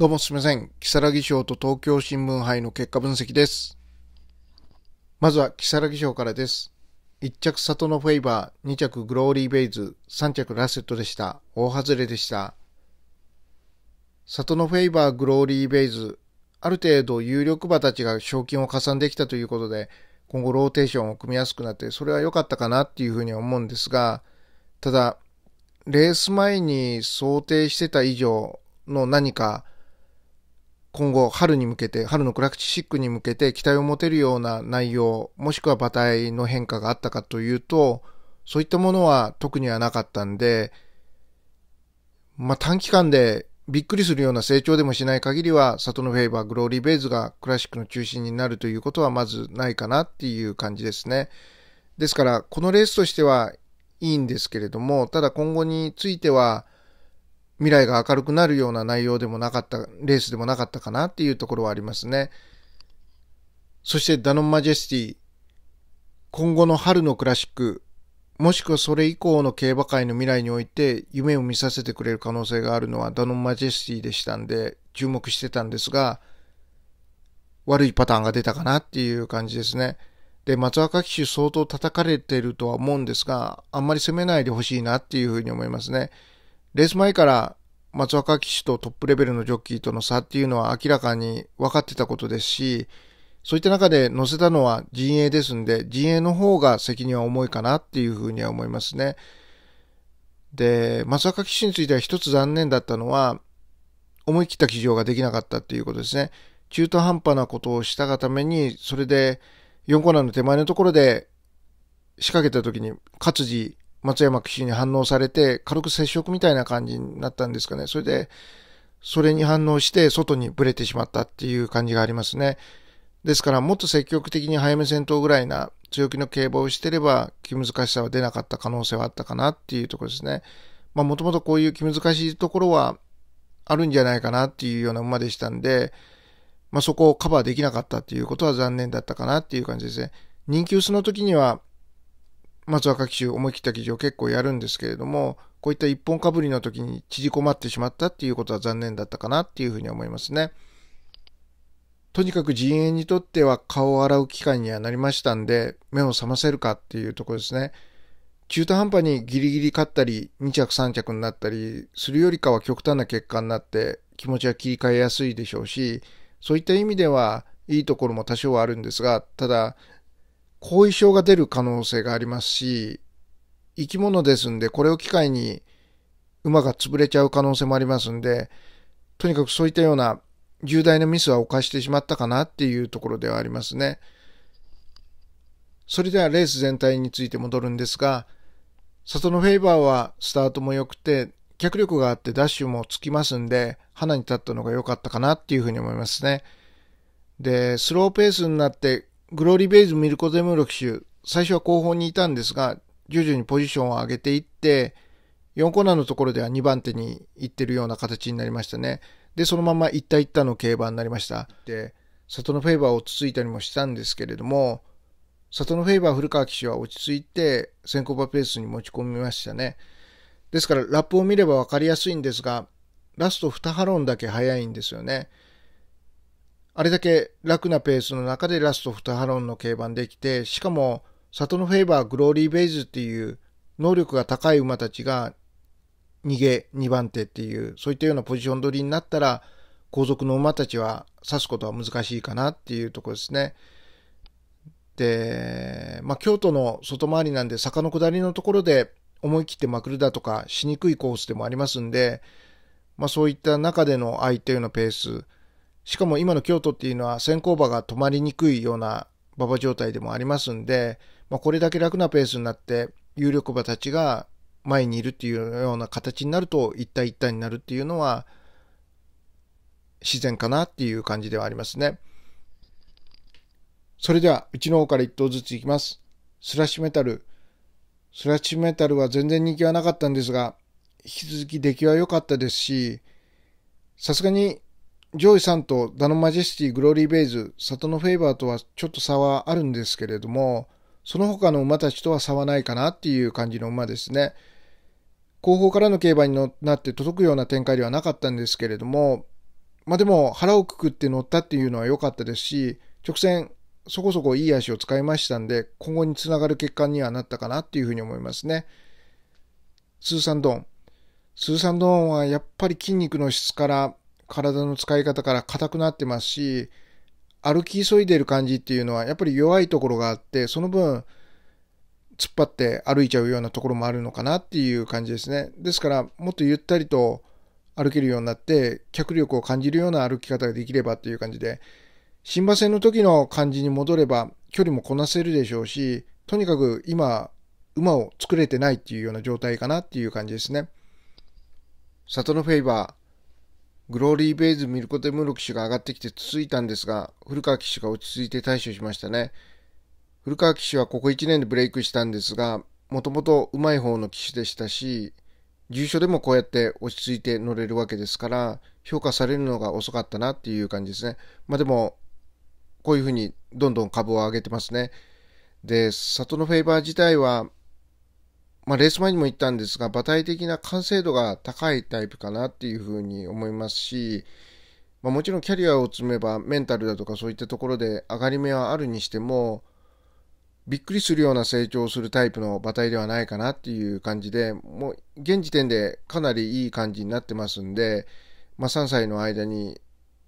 どうもすみません。木更木賞と東京新聞杯の結果分析です。まずは木更木賞からです。1着里のフェイバー、2着グローリーベイズ、3着ラセットでした。大外れでした。里のフェイバー、グローリーベイズ、ある程度有力馬たちが賞金を加算できたということで、今後ローテーションを組みやすくなって、それは良かったかなっていうふうに思うんですが、ただ、レース前に想定してた以上の何か、今後春に向けて、春のクラクチシックに向けて期待を持てるような内容、もしくは馬体の変化があったかというと、そういったものは特にはなかったんで、まあ、短期間でびっくりするような成長でもしない限りは、里のフェイバー、グローリーベイズがクラシックの中心になるということはまずないかなっていう感じですね。ですから、このレースとしてはいいんですけれども、ただ今後については、未来が明るくなるような内容でもなかった、レースでもなかったかなっていうところはありますね。そしてダノンマジェスティ、今後の春のクラシック、もしくはそれ以降の競馬界の未来において夢を見させてくれる可能性があるのはダノンマジェスティでしたんで注目してたんですが、悪いパターンが出たかなっていう感じですね。で、松若騎手相当叩かれてるとは思うんですが、あんまり攻めないでほしいなっていうふうに思いますね。レース前から松若騎手とトップレベルのジョッキーとの差っていうのは明らかに分かってたことですし、そういった中で乗せたのは陣営ですんで、陣営の方が責任は重いかなっていうふうには思いますね。で、松若騎手については一つ残念だったのは、思い切った騎乗ができなかったっていうことですね。中途半端なことをしたがために、それで4コーナーの手前のところで仕掛けた時に勝地松山騎士に反応されて、軽く接触みたいな感じになったんですかね。それで、それに反応して外にブレてしまったっていう感じがありますね。ですから、もっと積極的に早め戦闘ぐらいな強気の競馬をしてれば、気難しさは出なかった可能性はあったかなっていうところですね。まあ、もともとこういう気難しいところはあるんじゃないかなっていうような馬でしたんで、まあ、そこをカバーできなかったっていうことは残念だったかなっていう感じですね。人気薄の時には、松若騎手思い切った記事を結構やるんですけれども、こういった一本かぶりの時に縮こまってしまったっていうことは残念だったかなっていうふうに思いますね。とにかく陣営にとっては顔を洗う機会にはなりましたんで、目を覚ませるかっていうところですね。中途半端にギリギリ勝ったり、2着3着になったりするよりかは極端な結果になって気持ちは切り替えやすいでしょうし、そういった意味ではいいところも多少はあるんですが、ただ後遺症が出る可能性がありますし、生き物ですんで、これを機会に馬が潰れちゃう可能性もありますんで、とにかくそういったような重大なミスは犯してしまったかなっていうところではありますね。それではレース全体について戻るんですが、里のフェイバーはスタートも良くて、脚力があってダッシュもつきますんで、花に立ったのが良かったかなっていうふうに思いますね。で、スローペースになってグローリーベイズ・ミルコ・ゼムーロ騎手、最初は後方にいたんですが、徐々にポジションを上げていって、4コーナーのところでは2番手に行ってるような形になりましたね。で、そのまま一体一体の競馬になりました。で、里のフェーバーをつついたりもしたんですけれども、里のフェーバー古川騎手は落ち着いて先行馬ペースに持ち込みましたね。ですからラップを見れば分かりやすいんですが、ラスト2ハロンだけ早いんですよね。あれだけ楽なペースの中でラスト2ハロンの競馬できて、しかも、里のフェイバー、グローリーベイズっていう能力が高い馬たちが逃げ2番手っていう、そういったようなポジション取りになったら、後続の馬たちは指すことは難しいかなっていうとこですね。で、まあ、京都の外回りなんで坂の下りのところで思い切ってまくるだとかしにくいコースでもありますんで、まあ、そういった中でのああいったようなペース、しかも今の京都っていうのは先行馬が止まりにくいような馬場状態でもありますんで、まあ、これだけ楽なペースになって有力馬たちが前にいるっていうような形になると一体一体になるっていうのは自然かなっていう感じではありますね。それではうちの方から一頭ずついきます。スラッシュメタル。スラッシュメタルは全然人気はなかったんですが、引き続き出来は良かったですし、さすがにジョイさんとダノマジェスティ、グローリーベイズ、里のフェイバーとはちょっと差はあるんですけれども、その他の馬たちとは差はないかなっていう感じの馬ですね。後方からの競馬になって届くような展開ではなかったんですけれども、まあでも腹をくくって乗ったっていうのは良かったですし、直線そこそこいい足を使いましたんで、今後につながる結果にはなったかなっていうふうに思いますね。スーサンドーン。スーサンドーンはやっぱり筋肉の質から体の使い方から硬くなってますし、歩き急いでる感じっていうのはやっぱり弱いところがあって、その分、突っ張って歩いちゃうようなところもあるのかなっていう感じですね。ですから、もっとゆったりと歩けるようになって、脚力を感じるような歩き方ができればっていう感じで、新馬戦の時の感じに戻れば、距離もこなせるでしょうし、とにかく今、馬を作れてないっていうような状態かなっていう感じですね。サトノフェイバー、グローリーベイズミルコ・デムロ騎手が上がってきて続いたんですが、古川騎手が落ち着いて対処しましたね。古川騎手はここ1年でブレイクしたんですが、もともとうまい方の騎手でしたし、重所でもこうやって落ち着いて乗れるわけですから、評価されるのが遅かったなっていう感じですね。まあでも、こういうふうにどんどん株を上げてますね。で、里のフェーバー自体は、まあ、レース前にも言ったんですが、馬体的な完成度が高いタイプかなっていうふうに思いますし、まあ、もちろんキャリアを積めばメンタルだとかそういったところで上がり目はあるにしても、びっくりするような成長するタイプの馬体ではないかなっていう感じで、もう現時点でかなりいい感じになってますんで、まあ、3歳の間に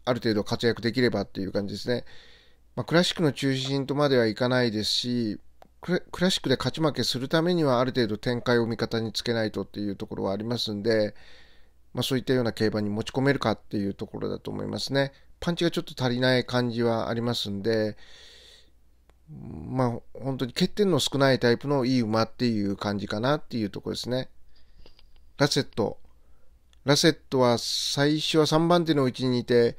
ある程度活躍できればっていう感じですね。まあ、クラシックの中心とまではいかないですし、クラシックで勝ち負けするためにはある程度展開を味方につけないとっていうところはありますんで、まあ、そういったような競馬に持ち込めるかっていうところだと思いますね。パンチがちょっと足りない感じはありますんで、まあ、本当に欠点の少ないタイプのいい馬っていう感じかなっていうところですね。ラセット。ラセットは最初は3番手の位置にいて、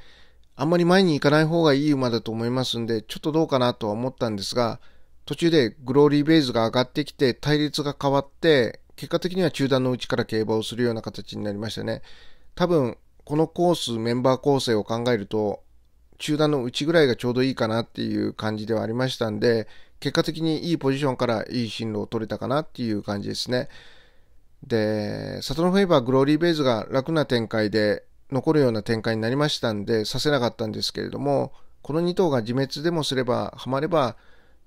あんまり前に行かない方がいい馬だと思いますんで、ちょっとどうかなとは思ったんですが、途中でグローリーベイズが上がってきて、対立が変わって、結果的には中断の内から競馬をするような形になりましたね。多分、このコース、メンバー構成を考えると、中段の内ぐらいがちょうどいいかなっていう感じではありましたんで、結果的にいいポジションからいい進路を取れたかなっていう感じですね。で、サトノフェイバー、グローリーベイズが楽な展開で残るような展開になりましたんで、させなかったんですけれども、この2頭が自滅でもすれば、はまれば、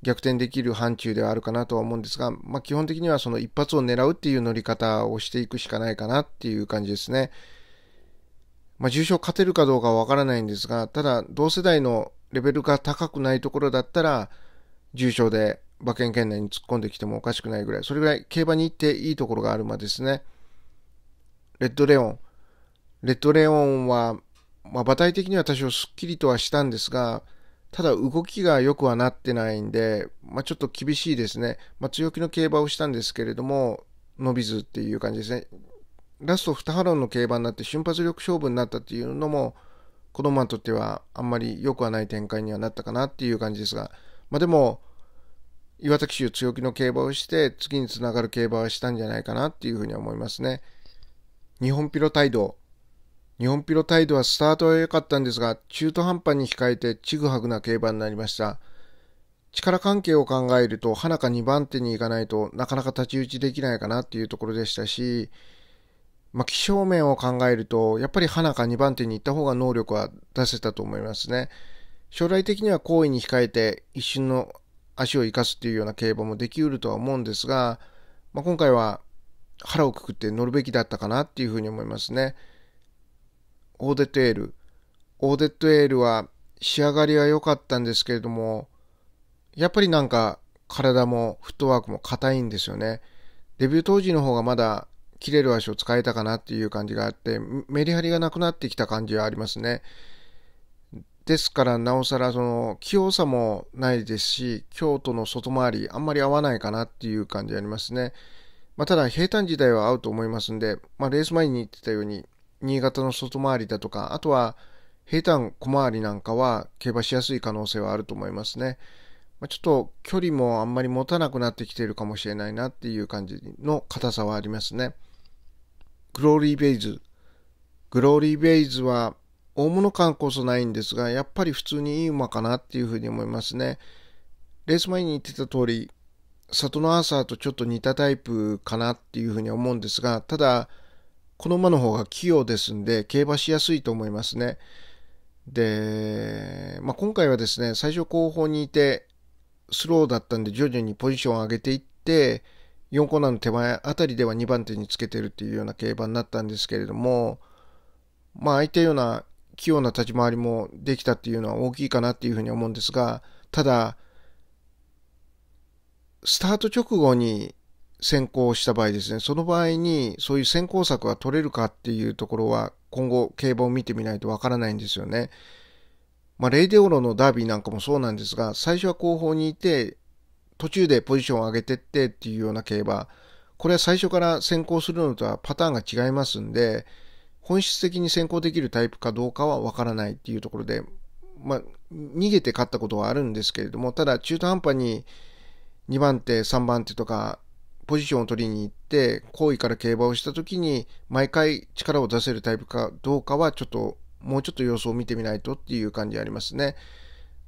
逆転できる範疇ではあるかなとは思うんですが、まあ、基本的にはその一発を狙うっていう乗り方をしていくしかないかなっていう感じですね。まあ、重症勝てるかどうかはわからないんですが、ただ同世代のレベルが高くないところだったら、重症で馬券圏内に突っ込んできてもおかしくないぐらい、それぐらい競馬に行っていいところがあるまですね。レッドレオン。レッドレオンは、まあ、馬体的には多少すっきりとはしたんですが、ただ動きが良くはなってないんで、まあ、ちょっと厳しいですね。まあ、強気の競馬をしたんですけれども、伸びずっていう感じですね。ラスト2波論の競馬になって瞬発力勝負になったっていうのも、子供にとってはあんまり良くはない展開にはなったかなっていう感じですが、まあ、でも、岩崎州強気の競馬をして、次につながる競馬はしたんじゃないかなっていうふうに思いますね。日本ピロ態度日本ピロ態度はスタートは良かったんですが、中途半端に控えてちぐはぐな競馬になりました。力関係を考えると、花か2番手に行かないとなかなか太刀打ちできないかなっていうところでしたし、まあ、気象面を考えると、やっぱり花か2番手に行った方が能力は出せたと思いますね。将来的には好意に控えて一瞬の足を生かすっていうような競馬もできうるとは思うんですが、まあ、今回は腹をくくって乗るべきだったかなっていうふうに思いますね。オーデッエール。オーデッエールは仕上がりは良かったんですけれども、やっぱりなんか体もフットワークも硬いんですよね。デビュー当時の方がまだ切れる足を使えたかなっていう感じがあって、メリハリがなくなってきた感じはありますね。ですからなおさらその器用さもないですし、京都の外回りあんまり合わないかなっていう感じありますね。まあ、ただ平坦時代は合うと思いますんで、まあ、レース前に言ってたように新潟の外回りだとか、あとは平坦小回りなんかは競馬しやすい可能性はあると思いますね。まあ、ちょっと距離もあんまり持たなくなってきているかもしれないなっていう感じの硬さはありますね。グローリーベイズ。グローリーベイズは大物感こそないんですが、やっぱり普通にいい馬かなっていうふうに思いますね。レース前に言ってた通り、里のアーサーとちょっと似たタイプかなっていうふうに思うんですが、ただ、この馬の方が器用ですんで、競馬しやすいと思いますね。で、まあ、今回はですね、最初後方にいて、スローだったんで徐々にポジションを上げていって、4コーナーの手前あたりでは2番手につけてるっていうような競馬になったんですけれども、まあ、ああいったような器用な立ち回りもできたっていうのは大きいかなっていうふうに思うんですが、ただ、スタート直後に先行した場合ですね、その場合にそういう先行策が取れるかっていうところは今後競馬を見てみないとわからないんですよね。まあ、レイデオロのダービーなんかもそうなんですが、最初は後方にいて、途中でポジションを上げてってっていうような競馬、これは最初から先行するのとはパターンが違いますんで、本質的に先行できるタイプかどうかはわからないっていうところで、まあ、逃げて勝ったことはあるんですけれども、ただ中途半端に2番手、3番手とかポジションを取りに行って、行為から競馬をした時に、毎回力を出せるタイプかどうかは、ちょっと、もうちょっと様子を見てみないとっていう感じありますね。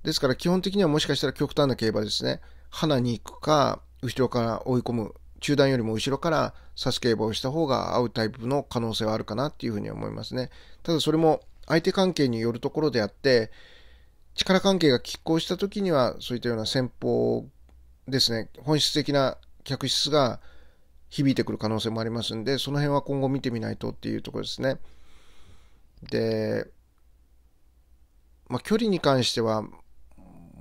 ですから基本的にはもしかしたら極端な競馬ですね。花に行くか、後ろから追い込む、中段よりも後ろから刺す競馬をした方が合うタイプの可能性はあるかなっていうふうに思いますね。ただそれも相手関係によるところであって、力関係が拮抗した時にはそういったような戦法ですね、本質的な客室が響いてくる可能性もありますんで、その辺は今後見てみないとっていうところですね。で、まあ、距離に関しては、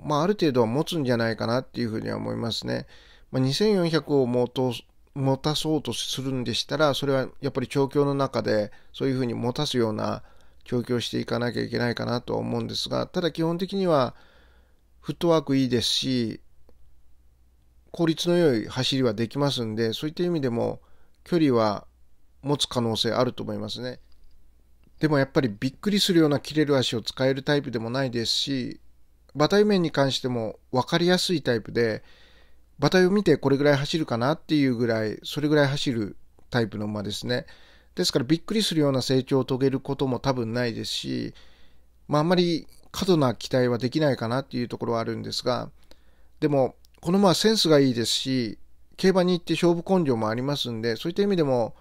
まあ、ある程度は持つんじゃないかなっていうふうには思いますね。まあ、2400を持と持たそうとするんでしたら、それはやっぱり調教の中で、そういうふうに持たすような調教していかなきゃいけないかなとは思うんですが、ただ基本的には、フットワークいいですし、効率の良い走りはできますんで、そういった意味でも距離は持つ可能性あると思いますね。でもやっぱりびっくりするような切れる足を使えるタイプでもないですし、馬体面に関しても分かりやすいタイプで、馬体を見てこれぐらい走るかなっていうぐらい、それぐらい走るタイプの馬ですね。ですからびっくりするような成長を遂げることも多分ないですし、まああんまり過度な期待はできないかなっていうところはあるんですが、でもこの馬はセンスがいいですし、競馬に行って勝負根性もありますんで、そういった意味でも、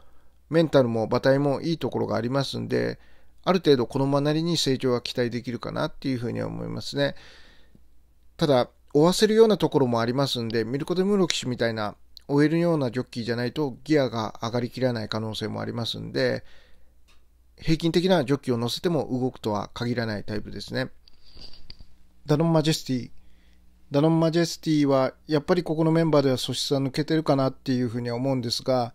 メンタルも馬体もいいところがありますんで、ある程度この馬なりに成長が期待できるかなっていうふうには思いますね。ただ、追わせるようなところもありますんで、ミルコ・デ・ムロキシみたいな、追えるようなジョッキーじゃないとギアが上がりきらない可能性もありますんで、平均的なジョッキを乗せても動くとは限らないタイプですね。ダノン・マジェスティダノンマジェスティはやっぱりここのメンバーでは素質は抜けてるかなっていうふうには思うんですが、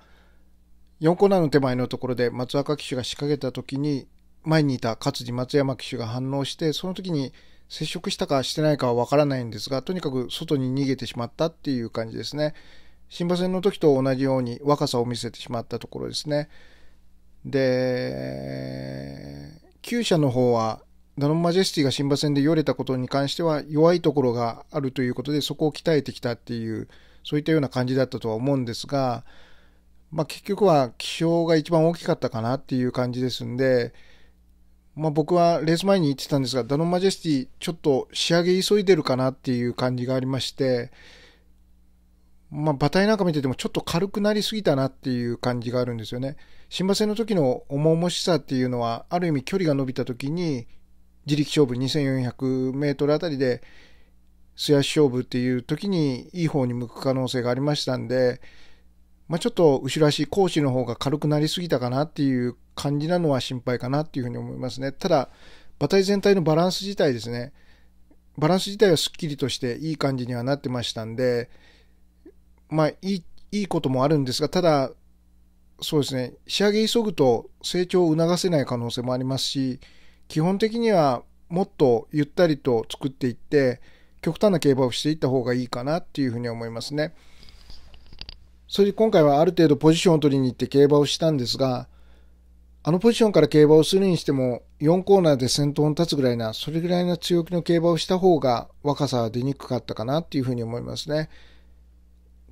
4コーナーの手前のところで松若騎手が仕掛けた時に、前にいた勝地松山騎手が反応して、その時に接触したかしてないかはわからないんですが、とにかく外に逃げてしまったっていう感じですね。新馬戦の時と同じように若さを見せてしまったところですね。で、厩舎の方はダノンマジェスティが新馬戦でよれたことに関しては弱いところがあるということでそこを鍛えてきたっていうそういったような感じだったとは思うんですが、まあ、結局は気象が一番大きかったかなっていう感じですんで、まあ、僕はレース前に言ってたんですがダノンマジェスティちょっと仕上げ急いでるかなっていう感じがありまして、まあ、馬体なんか見ててもちょっと軽くなりすぎたなっていう感じがあるんですよね。新馬戦の時の重々しさっていうのはある意味距離が伸びた時に自力勝負2400メートルあたりで素足勝負っていう時にいい方に向く可能性がありましたんで、まあ、ちょっと後ろ足、講師の方が軽くなりすぎたかなっていう感じなのは心配かなっていうふうに思いますね。ただ、馬体全体のバランス自体ですね、バランス自体はすっきりとしていい感じにはなってましたんで、まあいい、いいこともあるんですが、ただ、そうですね、仕上げ急ぐと成長を促せない可能性もありますし、基本的にはもっとゆったりと作っていって極端な競馬をしていった方がいいかなっていうふうに思いますね。それで今回はある程度ポジションを取りに行って競馬をしたんですがあのポジションから競馬をするにしても4コーナーで先頭に立つぐらいなそれぐらいの強気の競馬をした方が若さは出にくかったかなっていうふうに思いますね。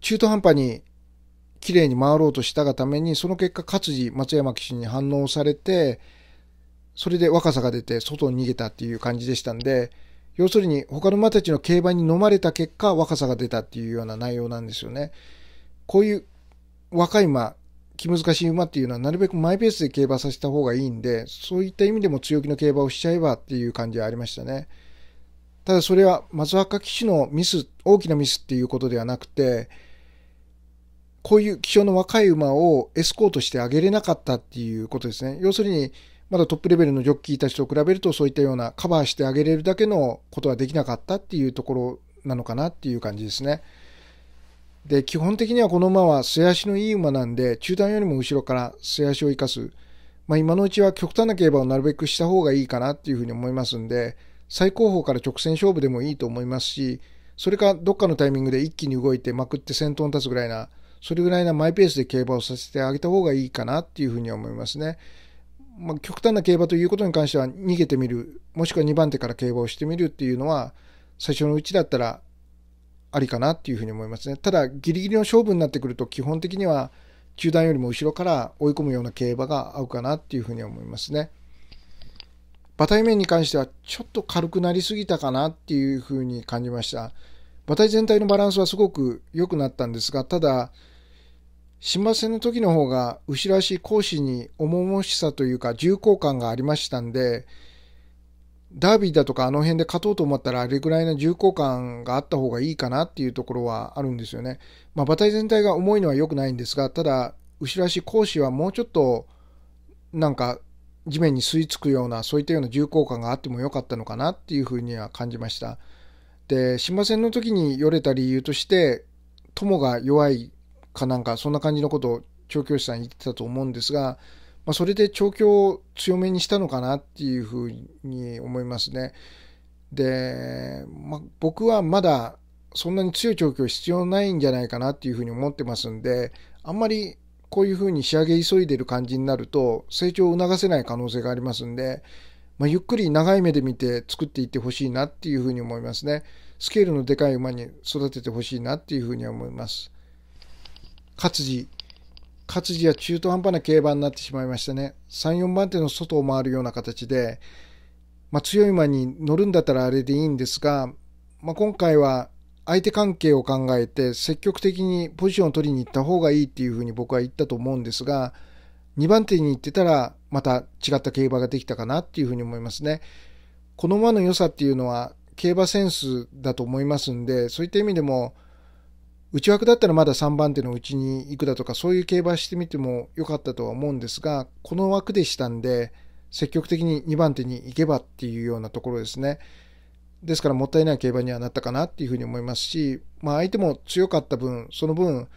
中途半端に綺麗に回ろうとしたがためにその結果勝地松山騎手に反応されてそれで若さが出て外に逃げたっていう感じでしたんで、要するに他の馬たちの競馬に飲まれた結果若さが出たっていうような内容なんですよね。こういう若い馬、気難しい馬っていうのはなるべくマイペースで競馬させた方がいいんで、そういった意味でも強気の競馬をしちゃえばっていう感じはありましたね。ただそれは松若騎手のミス、大きなミスっていうことではなくて、こういう気象の若い馬をエスコートしてあげれなかったっていうことですね。要するに、まだトップレベルのジョッキーたちと比べるとそういったようなカバーしてあげれるだけのことはできなかったっていうところなのかなっていう感じですね。で、基本的にはこの馬は素足のいい馬なんで、中段よりも後ろから素足を生かす。まあ、今のうちは極端な競馬をなるべくした方がいいかなっていうふうに思いますんで、最高峰から直線勝負でもいいと思いますし、それかどっかのタイミングで一気に動いてまくって先頭に立つぐらいな、それぐらいなマイペースで競馬をさせてあげた方がいいかなっていうふうに思いますね。まあ、極端な競馬ということに関しては逃げてみる、もしくは2番手から競馬をしてみるっていうのは、最初のうちだったらありかなっていうふうに思いますね。ただ、ギリギリの勝負になってくると、基本的には、球団よりも後ろから追い込むような競馬が合うかなっていうふうに思いますね。馬体面に関しては、ちょっと軽くなりすぎたかなっていうふうに感じました。馬体全体のバランスはすごく良くなったんですが、ただ、新馬戦の時の方が後ろ足講師に重々しさというか重厚感がありましたんでダービーだとかあの辺で勝とうと思ったらあれぐらいの重厚感があった方がいいかなっていうところはあるんですよね。まあ馬体全体が重いのは良くないんですがただ後ろ足講師はもうちょっとなんか地面に吸い付くようなそういったような重厚感があっても良かったのかなっていうふうには感じました。で新馬戦の時によれた理由として友が弱いかなんか、そんな感じのことを調教師さん言ってたと思うんですが、まあ、それで調教を強めにしたのかなっていうふうに思いますね。で、まあ、僕はまだそんなに強い調教必要ないんじゃないかなっていうふうに思ってますんで、あんまりこういうふうに仕上げ急いでる感じになると成長を促せない可能性がありますんで、まあ、ゆっくり長い目で見て作っていってほしいなっていうふうに思いますね。スケールのでかい馬に育ててほしいなっていうふうには思います。勝治。勝治は中途半端な競馬になってしまいましたね。3、4番手の外を回るような形で、まあ、強い馬に乗るんだったらあれでいいんですが、まあ、今回は相手関係を考えて積極的にポジションを取りに行った方がいいっていうふうに僕は言ったと思うんですが、2番手に行ってたらまた違った競馬ができたかなっていうふうに思いますね。この馬の良さっていうのは競馬センスだと思いますんで、そういった意味でも、内枠だったらまだ3番手のうちに行くだとか、そういう競馬してみても良かったとは思うんですが、この枠でしたんで、積極的に2番手に行けばっていうようなところですね。ですからもったいない競馬にはなったかなっていうふうに思いますし、まあ相手も強かった分、その分、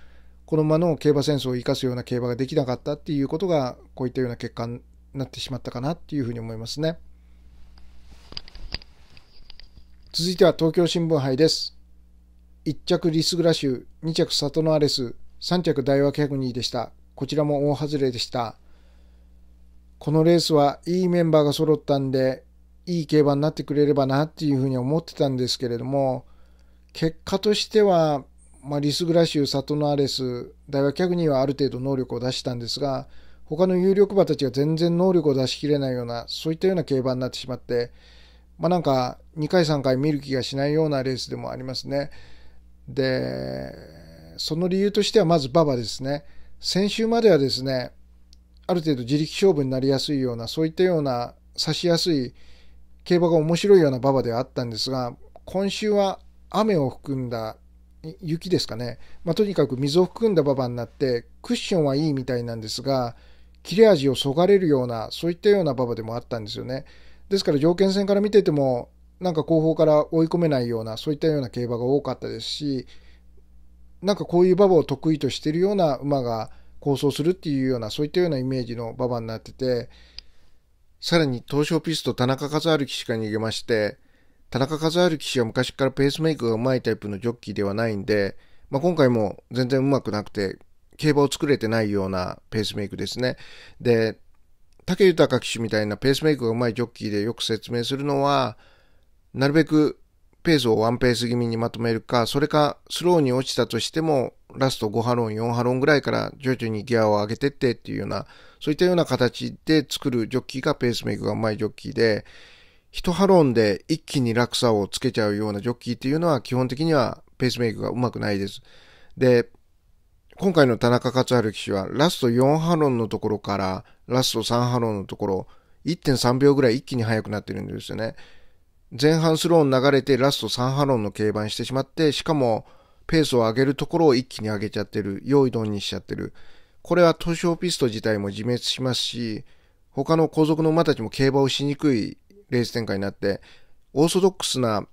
この馬の競馬戦争を生かすような競馬ができなかったっていうことが、こういったような結果になってしまったかなっていうふうに思いますね。続いては東京新聞杯です。1着リスグラ州、2着サトノアレス、3着ダイワキャグニーでした。こちらも大外れでした。このレースはいいメンバーが揃ったんで、いい競馬になってくれればなっていうふうに思ってたんですけれども、結果としては、まあ、リスグラ州、サトノアレス、ダイワキャグニーはある程度能力を出したんですが、他の有力馬たちが全然能力を出しきれないような、そういったような競馬になってしまって、まあなんか2回3回見る気がしないようなレースでもありますね。で、その理由としてはまず馬場ですね。先週まではですね、ある程度自力勝負になりやすいような、そういったような差しやすい競馬が面白いような馬場ではあったんですが、今週は雨を含んだ雪ですかね、まあ、とにかく水を含んだ馬場になって、クッションはいいみたいなんですが、切れ味をそがれるような、そういったような馬場でもあったんですよね。ですから条件戦から見てても、なんか後方から追い込めないような、そういったような競馬が多かったですし、なんかこういう馬場を得意としているような馬が構想するっていうような、そういったようなイメージの馬場になってて、さらに東証ピスト田中和春騎士が逃げまして、田中和春騎士は昔からペースメイクがうまいタイプのジョッキーではないんで、まあ、今回も全然うまくなくて、競馬を作れてないようなペースメイクですね。で、武豊騎手みたいなペースメイクがうまいジョッキーでよく説明するのは、なるべくペースをワンペース気味にまとめるか、それかスローに落ちたとしても、ラスト5波ン、4ロンぐらいから徐々にギアを上げてってっていうような、そういったような形で作るジョッキーがペースメイクがうまいジョッキーで、一ロンで一気に落差をつけちゃうようなジョッキーっていうのは基本的にはペースメイクがうまくないです。で、今回の田中克春騎手はラスト4ロンのところからラスト3ロンのところ1.3秒ぐらい一気に速くなってるんですよね。前半スローン流れてラスト3波論の競馬にしてしまって、しかもペースを上げるところを一気に上げちゃってる、用意ドンにしちゃってる。これは東証ピスト自体も自滅しますし、他の後続の馬たちも競馬をしにくいレース展開になって、オーソドックスな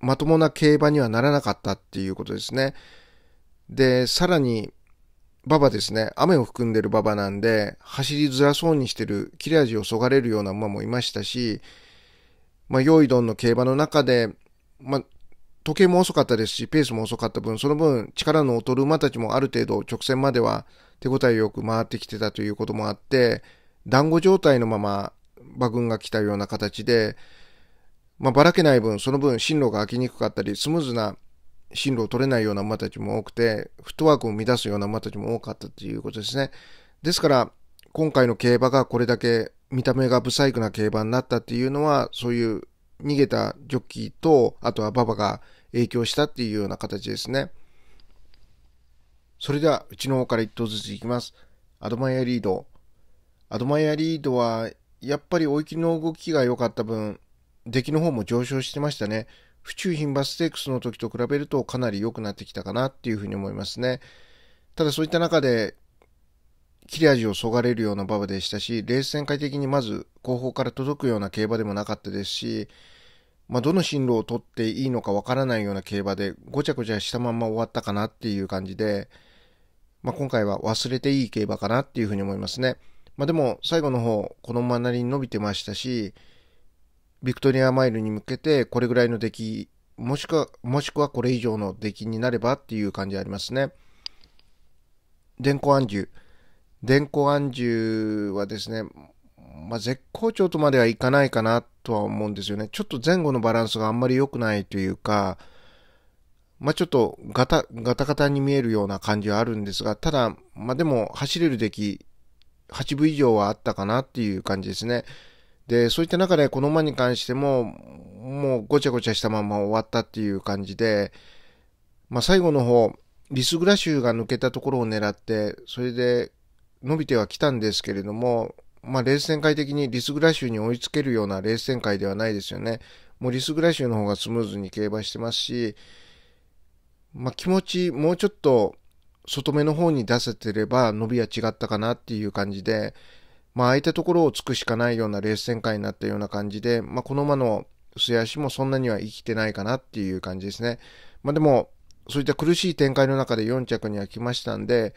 まともな競馬にはならなかったっていうことですね。で、さらに、馬場ですね。雨を含んでる馬場なんで、走りづらそうにしてる、切れ味をそがれるような馬もいましたし、まあ、ヨイドンの競馬の中で、まあ、時計も遅かったですし、ペースも遅かった分、その分、力の劣る馬たちもある程度直線までは手応えよく回ってきてたということもあって、団子状態のまま馬群が来たような形で、まあ、ばらけない分、その分進路が開きにくかったり、スムーズな進路を取れないような馬たちも多くて、フットワークを乱すような馬たちも多かったということですね。ですから、今回の競馬がこれだけ見た目がブサイクな競馬になったっていうのは、そういう逃げたジョッキーと、あとは馬場が影響したっていうような形ですね。それでは、うちの方から一頭ずついきます。アドマイアリード。アドマイアリードは、やっぱり追い切りの動きが良かった分、出来の方も上昇してましたね。府中品バステークスの時と比べるとかなり良くなってきたかなっていうふうに思いますね。ただそういった中で切れ味をそがれるような馬場でしたし、レース展開的にまず後方から届くような競馬でもなかったですし、まあ、どの進路を取っていいのかわからないような競馬で、ごちゃごちゃしたまま終わったかなっていう感じで、まあ、今回は忘れていい競馬かなっていうふうに思いますね。まあ、でも最後の方、このまなりに伸びてましたし、ビクトリアマイルに向けてこれぐらいの出来、もしくは、もしくはこれ以上の出来になればっていう感じありますね。電光暗示。電光暗示はですね、まあ、絶好調とまではいかないかなとは思うんですよね。ちょっと前後のバランスがあんまり良くないというか、まあ、ちょっとガタ、ガタガタに見えるような感じはあるんですが、ただ、まあ、でも走れる出来、8分以上はあったかなっていう感じですね。で、そういった中でこの馬に関しても、もうごちゃごちゃしたまま終わったっていう感じで、まあ、最後の方、リス・グラシュが抜けたところを狙って、それで伸びてはきたんですけれども、まあ、レース展開的にリス・グラシュに追いつけるようなレース展開ではないですよね。もうリス・グラシュの方がスムーズに競馬してますし、まあ、気持ちもうちょっと外目の方に出せてれば伸びは違ったかなっていう感じで、まあ、空いたところを突くしかないようなレース展開になったような感じで、まあ、この馬の末足もそんなには生きてないかなっていう感じですね。まあ、でも、そういった苦しい展開の中で4着には来ましたんで、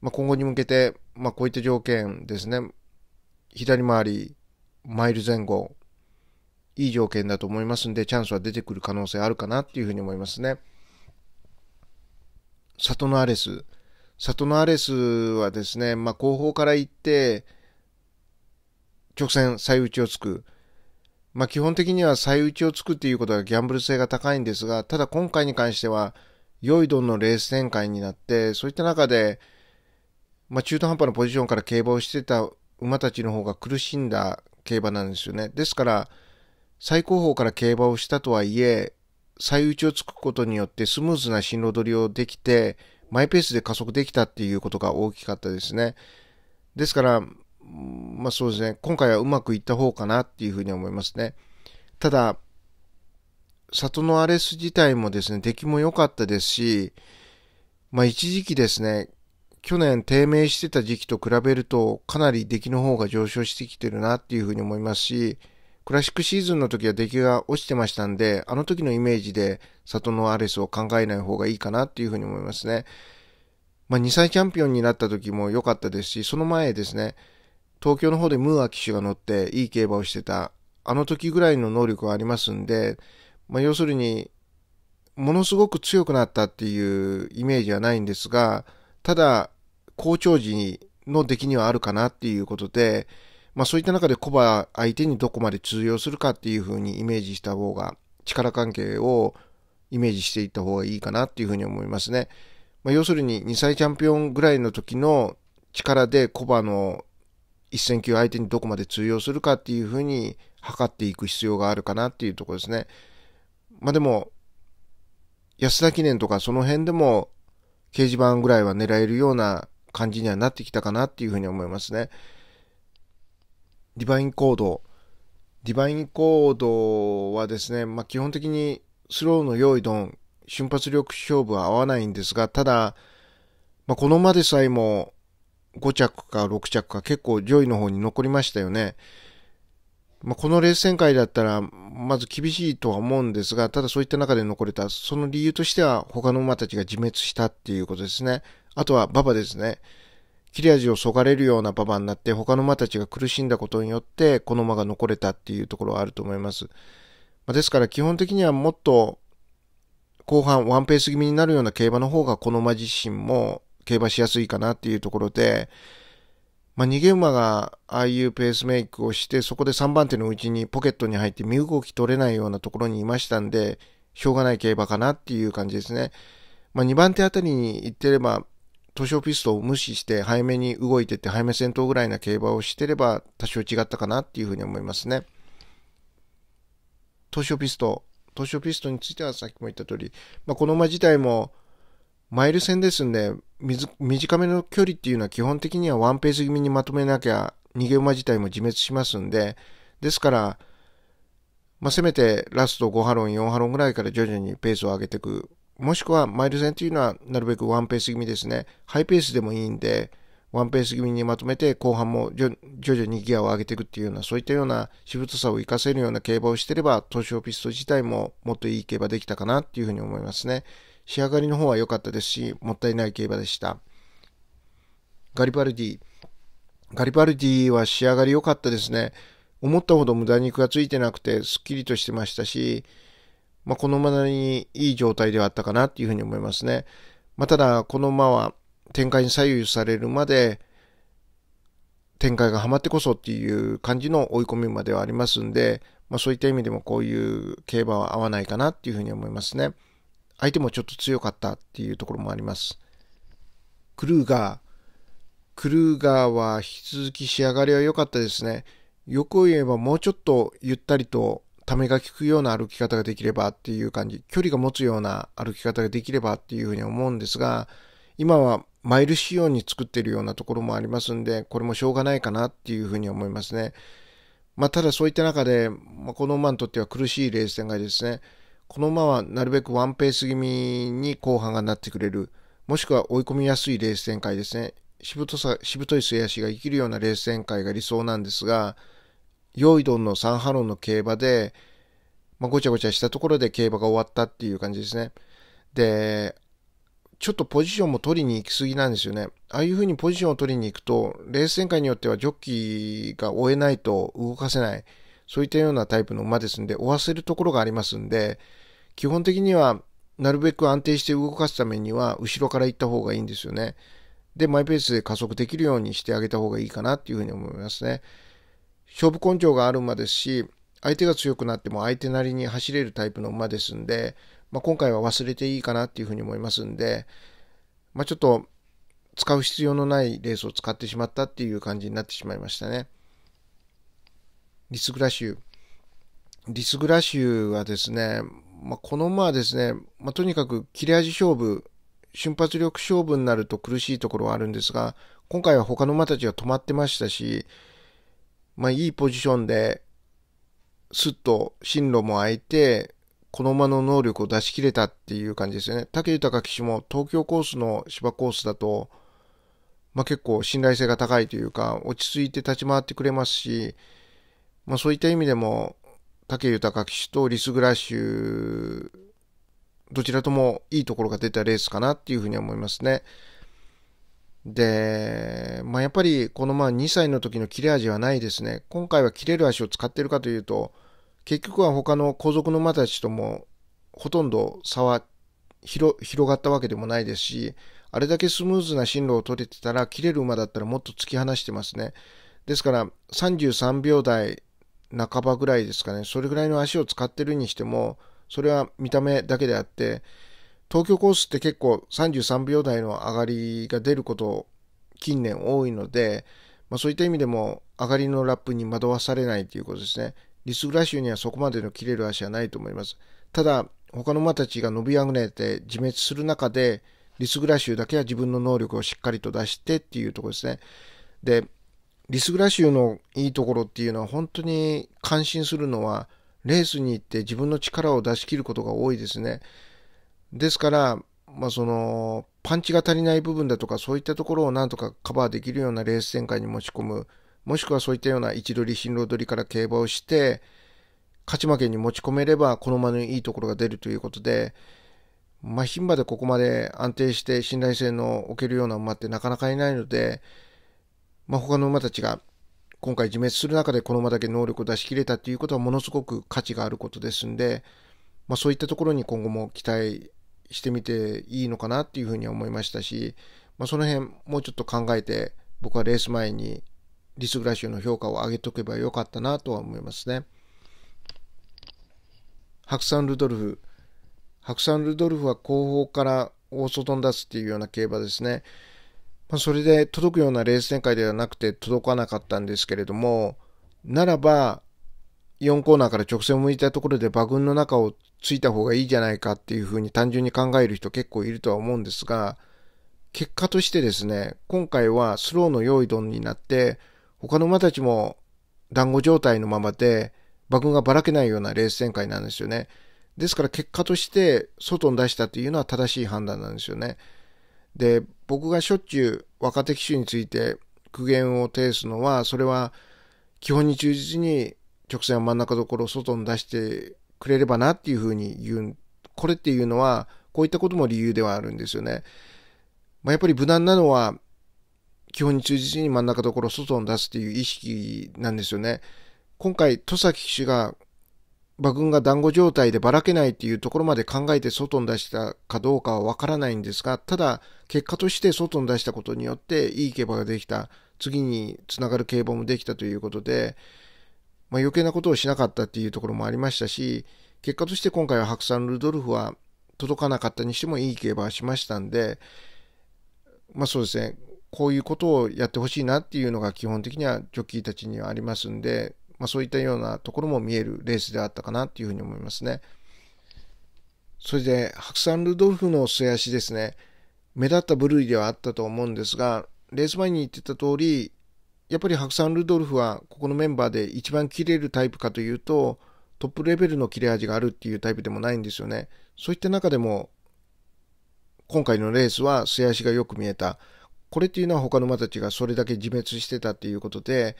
まあ、今後に向けて、まあ、こういった条件ですね、左回り、マイル前後、いい条件だと思いますんで、チャンスは出てくる可能性あるかなっていうふうに思いますね。サトノアレス。サトノアレスはですね、まあ、後方から行って、直線、最打ちをつく。まあ、基本的には最打ちをつくっていうことはギャンブル性が高いんですが、ただ今回に関しては、良いドンのレース展開になって、そういった中で、まあ、中途半端なポジションから競馬をしてた馬たちの方が苦しんだ競馬なんですよね。ですから、最高峰から競馬をしたとはいえ、最内をつくことによってスムーズな進路取りをできて、マイペースで加速できたっていうことが大きかったですね。ですから、まあそうですね、今回はうまくいった方かなっていうふうに思いますね。ただ、里のアレス自体もですね、出来も良かったですし、まあ一時期ですね、去年低迷してた時期と比べるとかなり出来の方が上昇してきてるなっていうふうに思いますし、クラシックシーズンの時は出来が落ちてましたんで、あの時のイメージで里のアレスを考えない方がいいかなっていうふうに思いますね。まあ、2歳チャンピオンになった時も良かったですし、その前ですね、東京の方でムーア騎手が乗っていい競馬をしてた、あの時ぐらいの能力はありますんで、まあ、要するに、ものすごく強くなったっていうイメージはないんですが、ただ、好調時の出来にはあるかなっていうことで、まあそういった中でコバ相手にどこまで通用するかっていうふうにイメージした方が、力関係をイメージしていった方がいいかなっていうふうに思いますね。まあ、要するに2歳チャンピオンぐらいの時の力でコバの1000球相手にどこまで通用するかっていうふうに測っていく必要があるかなっていうところですね。まあでも、安田記念とかその辺でも掲示板ぐらいは狙えるような感じにはなってきたかなっていうふうに思いますね。ディバインコード。ディバインコードはですね、まあ、基本的にスローの用意ドン、瞬発力勝負は合わないんですが、ただ、まあ、このまでさえも5着か6着か結構上位の方に残りましたよね。まあ、このレース展開だったら、まず厳しいとは思うんですが、ただそういった中で残れた、その理由としては他の馬たちが自滅したっていうことですね。あとは馬場ですね。切れ味をそがれるような馬場になって他の馬たちが苦しんだことによってこの馬が残れたっていうところはあると思います。まですから基本的にはもっと後半ワンペース気味になるような競馬の方がこの馬自身も競馬しやすいかなっていうところで、まあ、逃げ馬がああいうペースメイクをしてそこで3番手のうちにポケットに入って身動き取れないようなところにいましたんでしょうがない競馬かなっていう感じですね。まあ、2番手あたりに行ってれば図書ピストを無視して早めに動いてて早め戦闘ぐらいな競馬をしてれば多少違ったかなっていうふうに思いますね。トシピスト、トシピストについてはさっきも言った通り、まあ、この馬自体もマイル戦ですんで、短めの距離っていうのは基本的にはワンペース気味にまとめなきゃ逃げ馬自体も自滅しますんで、ですから、まあ、せめてラスト5ハロン、4ハロンぐらいから徐々にペースを上げていくもしくはマイル戦というのはなるべくワンペース気味ですね。ハイペースでもいいんで、ワンペース気味にまとめて後半も徐々にギアを上げていくっていうような、そういったようなしぶとさを活かせるような競馬をしてれば、東証ピスト自体ももっといい競馬できたかなっていうふうに思いますね。仕上がりの方は良かったですし、もったいない競馬でした。ガリバルディ。ガリバルディは仕上がり良かったですね。思ったほど無駄に肉がついてなくて、すっきりとしてましたし、まあ、この間なりにいい状態ではあったかなっていうふうに思いますね。まあ、ただ、この馬は展開に左右されるまで、展開がはまってこそっていう感じの追い込み馬ではありますんで、まあ、そういった意味でもこういう競馬は合わないかなっていうふうに思いますね。相手もちょっと強かったっていうところもあります。クルーガー。クルーガーは引き続き仕上がりは良かったですね。よく言えばもうちょっとゆったりとためが効くような歩き方ができればっていう感じ、距離が持つような歩き方ができればっていうふうに思うんですが、今はマイル仕様に作ってるようなところもありますんで、これもしょうがないかなっていうふうに思いますね。まあ、ただそういった中で、まあ、この馬にとっては苦しいレース展開ですね。この馬はなるべくワンペース気味に後半がなってくれる。もしくは追い込みやすいレース展開ですね。しぶとさ、しぶとい末足が生きるようなレース展開が理想なんですが、ヨイドンのサンハロンの競馬で、まあ、ごちゃごちゃしたところで競馬が終わったっていう感じですね。で、ちょっとポジションも取りに行き過ぎなんですよね。ああいう風にポジションを取りに行くと、レース展開によってはジョッキーが追えないと動かせない、そういったようなタイプの馬ですんで、追わせるところがありますんで、基本的にはなるべく安定して動かすためには、後ろから行った方がいいんですよね。で、マイペースで加速できるようにしてあげた方がいいかなっていう風に思いますね。勝負根性がある馬ですし、相手が強くなっても相手なりに走れるタイプの馬ですんで、まあ、今回は忘れていいかなっていうふうに思いますんで、まあ、ちょっと使う必要のないレースを使ってしまったっていう感じになってしまいましたね。リスグラシュ。リスグラシュはですね、まあ、この馬はですね、まあ、とにかく切れ味勝負、瞬発力勝負になると苦しいところはあるんですが、今回は他の馬たちは止まってましたし、まあ、いいポジションで、すっと進路も空いて、この馬の能力を出し切れたっていう感じですよね。武豊騎手も東京コースの芝コースだと、まあ、結構信頼性が高いというか、落ち着いて立ち回ってくれますし、まあ、そういった意味でも、武豊騎手とリス・グラッシュ、どちらともいいところが出たレースかなっていうふうに思いますね。で、まあ、やっぱりこのまあ2歳の時の切れ味はないですね。今回は切れる足を使ってるかというと、結局は他の後続の馬たちともほとんど差は広がったわけでもないですし、あれだけスムーズな進路を取れてたら、切れる馬だったらもっと突き放してますね。ですから、33秒台半ばぐらいですかね、それぐらいの足を使ってるにしても、それは見た目だけであって、東京コースって結構33秒台の上がりが出ること近年多いので、まあ、そういった意味でも上がりのラップに惑わされないということですね。リス・グラッシュにはそこまでの切れる足はないと思います。ただ、他の馬たちが伸びあぐねて自滅する中で、リス・グラシュだけは自分の能力をしっかりと出してっていうところですね。で、リス・グラシュのいいところっていうのは本当に感心するのは、レースに行って自分の力を出し切ることが多いですね。ですから、まあ、その、パンチが足りない部分だとか、そういったところをなんとかカバーできるようなレース展開に持ち込む、もしくはそういったような位置取り、進路取りから競馬をして、勝ち負けに持ち込めれば、この馬のいいところが出るということで、まあ、牝馬でここまで安定して信頼性の置けるような馬ってなかなかいないので、まあ、他の馬たちが今回自滅する中でこの馬だけ能力を出し切れたということはものすごく価値があることですんで、まあ、そういったところに今後も期待してみていいのかなっていうふうに思いましたし、まあ、その辺もうちょっと考えて僕はレース前にリスグラッシュの評価を上げとけばよかったなとは思いますね。白山ルドルフ。白山ルドルフは後方から大外に出すっていうような競馬ですね。まあ、それで届くようなレース展開ではなくて届かなかったんですけれども、ならば4コーナーから直線を向いたところで馬群の中をついた方がいいじゃないかっていうふうに単純に考える人結構いるとは思うんですが、結果としてですね、今回はスローの用意ドンになって、他の馬たちも団子状態のままで、馬群がばらけないようなレース展開なんですよね。ですから結果として外に出したっていうのは正しい判断なんですよね。で、僕がしょっちゅう若手騎手について苦言を呈すのは、それは基本に忠実に曲線を真ん中どころを外に出してくれればなっていうふうに言う、これっていうのは、こういったことも理由ではあるんですよね。まあ、やっぱり無難なのは、基本に忠実に真ん中どころ外に出すっていう意識なんですよね。今回、戸崎騎手が、馬群が団子状態でばらけないっていうところまで考えて外に出したかどうかはわからないんですが、ただ、結果として外に出したことによって、いい競馬ができた、次につながる競馬もできたということで、まあ、余計なことをしなかったっていうところもありましたし、結果として今回は白山ルドルフは届かなかったにしてもいい競馬はしましたんで、まあそうですね、こういうことをやってほしいなっていうのが基本的にはジョッキーたちにはありますんで、まあそういったようなところも見えるレースであったかなっていうふうに思いますね。それで、白山ルドルフの末足ですね、目立った部類ではあったと思うんですが、レース前に言ってた通り、やっぱりハクサン・ルドルフはここのメンバーで一番切れるタイプかというとトップレベルの切れ味があるっていうタイプでもないんですよね。そういった中でも今回のレースは素足がよく見えた。これっていうのは他の馬たちがそれだけ自滅してたっていうことで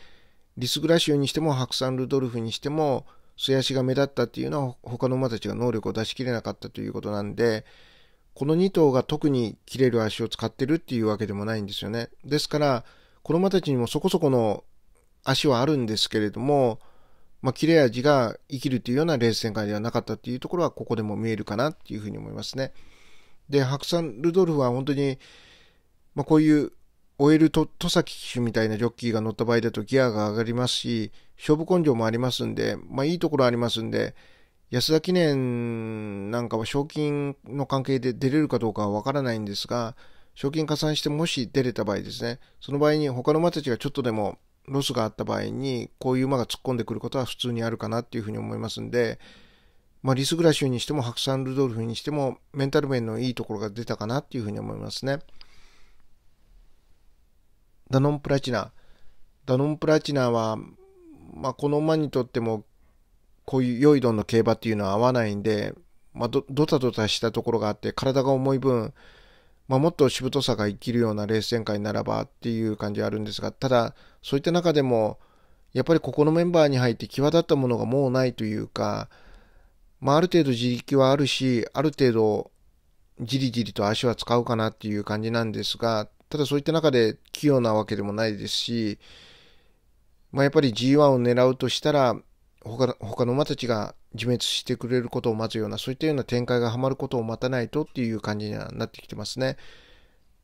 リス・グラシオにしてもハクサン・ルドルフにしても素足が目立ったっていうのは他の馬たちが能力を出し切れなかったということなんでこの2頭が特に切れる足を使ってるっていうわけでもないんですよね。ですから子供たちにもそこそこの足はあるんですけれども、まあ、切れ味が生きるというようなレース展開ではなかったっていうところは、ここでも見えるかなっていうふうに思いますね。で、白山ルドルフは本当に、まあ、こういうオエルと、サキ騎手みたいなジョッキーが乗った場合だとギアが上がりますし、勝負根性もありますんで、まあいいところありますんで、安田記念なんかは賞金の関係で出れるかどうかはわからないんですが、賞金加算してもし出れた場合ですね、その場合に他の馬たちがちょっとでもロスがあった場合に、こういう馬が突っ込んでくることは普通にあるかなっていうふうに思いますんで、まあ、リス・グラシュにしても、白山ルドルフにしても、メンタル面のいいところが出たかなっていうふうに思いますね。ダノンプラチナ。ダノンプラチナは、まあ、この馬にとっても、こういう良いドンの競馬っていうのは合わないんで、まあ、ドタドタしたところがあって、体が重い分、まあ、もっとしぶとさが生きるようなレース展開ならばっていう感じはあるんですが、ただ、そういった中でも、やっぱりここのメンバーに入って際立ったものがもうないというか、まあ、ある程度自力はあるし、ある程度、じりじりと足は使うかなっていう感じなんですが、ただそういった中で器用なわけでもないですし、まあ、やっぱり G1 を狙うとしたら、他の他の馬たちが自滅してくれることを待つようなそういったような展開がはまることを待たないとっていう感じにはなってきてますね。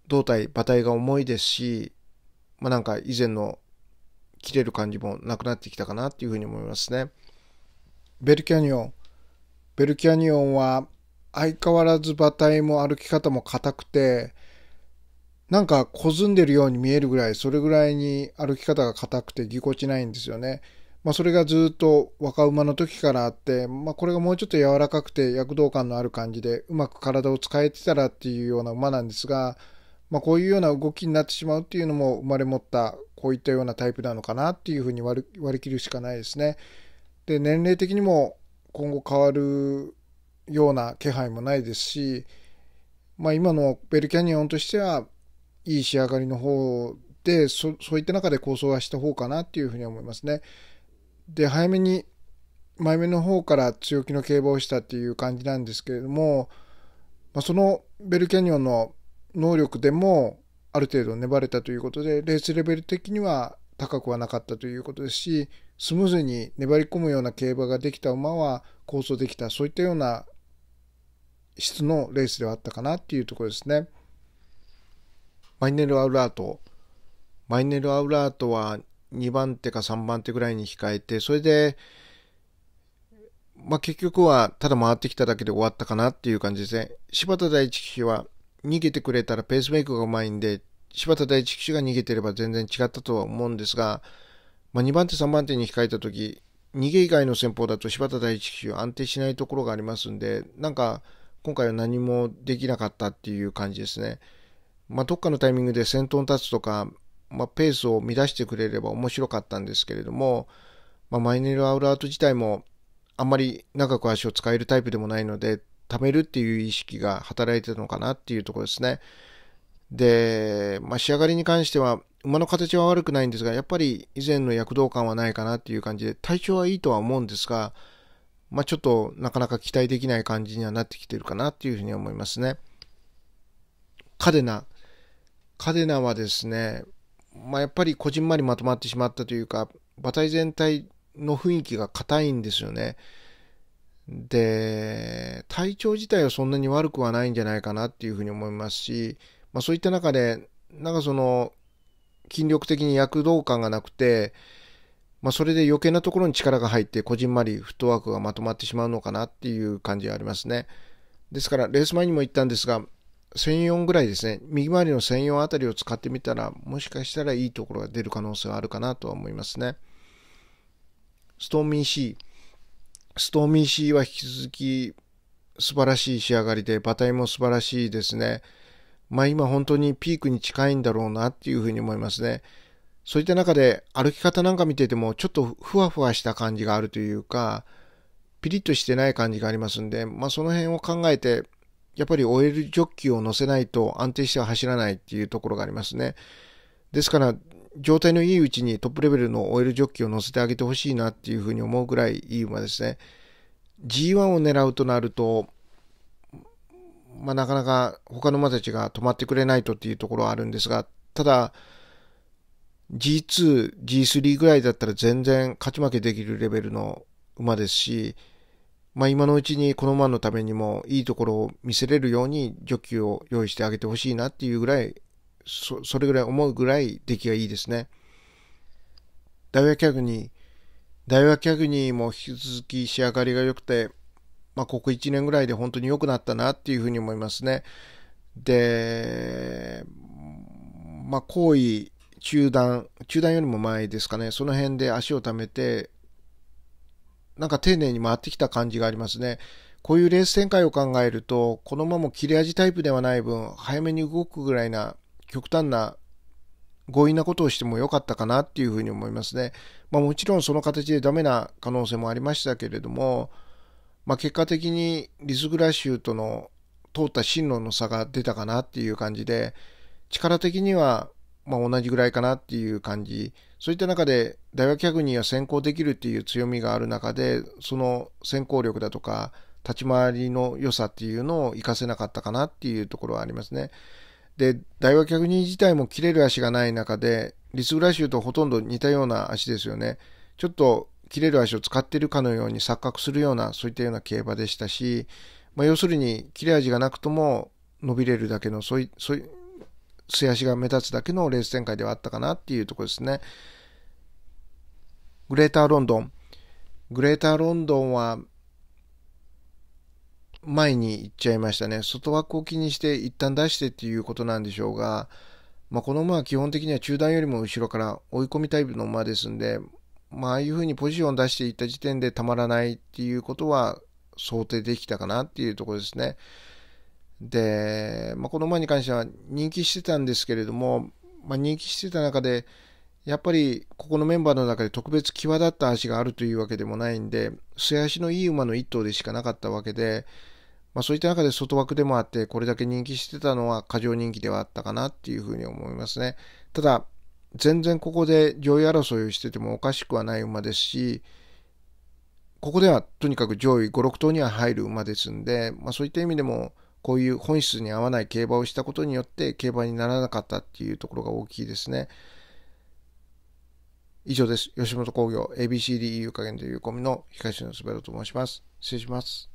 胴体馬体が重いですし、まあ、なんか以前の切れる感じもなくなってきたかなっていうふうに思いますね。ベルキャニオン。ベルキャニオンは相変わらず馬体も歩き方も硬くて、なんかこずんでるように見えるぐらい、それぐらいに歩き方が硬くてぎこちないんですよね。まあ、それがずっと若馬の時からあって、まあ、これがもうちょっと柔らかくて躍動感のある感じでうまく体を使えてたらっていうような馬なんですが、まあ、こういうような動きになってしまうっていうのも生まれ持ったこういったようなタイプなのかなっていうふうに割り切るしかないですね。で年齢的にも今後変わるような気配もないですし、まあ、今のベルキャニオンとしてはいい仕上がりの方でそそういった中で構想はした方かなっていうふうに思いますね。で、早めに前目の方から強気の警棒をしたっていう感じなんですけれども、まあ、そのベルキャニオンの能力でもある程度粘れたということで、レースレベル的には高くはなかったということですし、スムーズに粘り込むような競馬ができた馬は構想できた、そういったような質のレースではあったかなっていうところですね。マイネル・アウラート。マイネル・アウラートは2番手か3番手ぐらいに控えて、それで、まあ、結局はただ回ってきただけで終わったかなっていう感じですね。柴田大地騎手は逃げてくれたらペースメイクがうまいんで、柴田大地騎手が逃げてれば全然違ったとは思うんですが、まあ、2番手、3番手に控えたとき、逃げ以外の戦法だと柴田大地騎手安定しないところがありますんで、なんか今回は何もできなかったっていう感じですね。まあ、どっかのタイミングで先頭に立つとか、まあ、ペースを乱してくれれば面白かったんですけれども、まあ、マイネルアウルアウト自体もあんまり長く足を使えるタイプでもないので、貯めるっていう意識が働いてるのかなっていうところですね。で、まあ、仕上がりに関しては、馬の形は悪くないんですが、やっぱり以前の躍動感はないかなっていう感じで、体調はいいとは思うんですが、まあ、ちょっとなかなか期待できない感じにはなってきてるかなっていうふうに思いますね。カデナ。カデナはですね、まあ、やっぱりこじんまりまとまってしまったというか、馬体全体の雰囲気が硬いんですよね。で、体調自体はそんなに悪くはないんじゃないかなっていうふうに思いますし、まあ、そういった中で、なんかその、筋力的に躍動感がなくて、まあ、それで余計なところに力が入って、こじんまりフットワークがまとまってしまうのかなっていう感じがありますね。ですから、レース前にも言ったんですが、専用ぐらいですね、右回りの専用あたりを使ってみたら、もしかしたらいいところが出る可能性はあるかなとは思いますね。ストーミー C。ストーミー C は引き続き素晴らしい仕上がりで、馬体も素晴らしいですね。まあ今本当にピークに近いんだろうなっていうふうに思いますね。そういった中で歩き方なんか見ててもちょっとふわふわした感じがあるというか、ピリッとしてない感じがありますんで、まあその辺を考えてやっぱりオイルジョッキを乗せないと安定しては走らないっていうところがありますね。ですから、状態のいいうちにトップレベルのオイルジョッキを乗せてあげてほしいなっていうふうに思うぐらいいい馬ですね。G1 を狙うとなると、まあ、なかなか他の馬たちが止まってくれないとっていうところはあるんですが、ただ、G2、G3 ぐらいだったら全然勝ち負けできるレベルの馬ですし、まあ、今のうちにこのマンのためにもいいところを見せれるようにジョッキーを用意してあげてほしいなっていうぐらいそ、それぐらい思うぐらい出来がいいですね。ダイワキャグニー、ダイワキャグニーも引き続き仕上がりが良くて、まあ、ここ1年ぐらいで本当に良くなったなっていうふうに思いますね。で、まあ、行為、中断、中断よりも前ですかね、その辺で足を貯めて、なんか丁寧に回ってきた感じがありますね。こういうレース展開を考えると、このまま切れ味タイプではない分、早めに動くぐらいな極端な強引なことをしても良かったかなっていうふうに思いますね。まあ、もちろんその形でダメな可能性もありましたけれども、まあ、結果的にリス・グラシューとの通った進路の差が出たかなっていう感じで、力的にはま同じぐらいかなっていう感じそういった中で大学客に人は先行できるっていう強みがある中で、その先行力だとか、立ち回りの良さっていうのを活かせなかったかなっていうところはありますね。で、大和脚人自体も切れる足がない中で、リスグラシューとほとんど似たような足ですよね。ちょっと切れる足を使ってるかのように錯覚するような、そういったような競馬でしたし、まあ、要するに切れ味がなくとも伸びれるだけの、そういそうい素足が目立つだけのレース展開ではあったかなっていうところですね。グレーターロンドン。グレーターロンドンは前に行っちゃいましたね。外枠を気にして一旦出してっていうことなんでしょうが、まあ、この馬は基本的には中段よりも後ろから追い込みタイプの馬ですんで、まあ、あいうふうにポジションを出していった時点でたまらないっていうことは想定できたかなっていうところですね。で、まあ、この馬に関しては人気してたんですけれども、まあ、人気してた中で、やっぱりここのメンバーの中で特別際立った足があるというわけでもないんで、末足のいい馬の1頭でしかなかったわけで、まあ、そういった中で外枠でもあって、これだけ人気してたのは過剰人気ではあったかなっていうふうに思いますね。ただ、全然ここで上位争いをしててもおかしくはない馬ですし、ここではとにかく上位5、6頭には入る馬ですんで、まあ、そういった意味でも、こういう本質に合わない競馬をしたことによって競馬にならなかったっていうところが大きいですね。以上です。吉本興業 ABCDEU 加減という込みの東野すべろと申します。失礼します。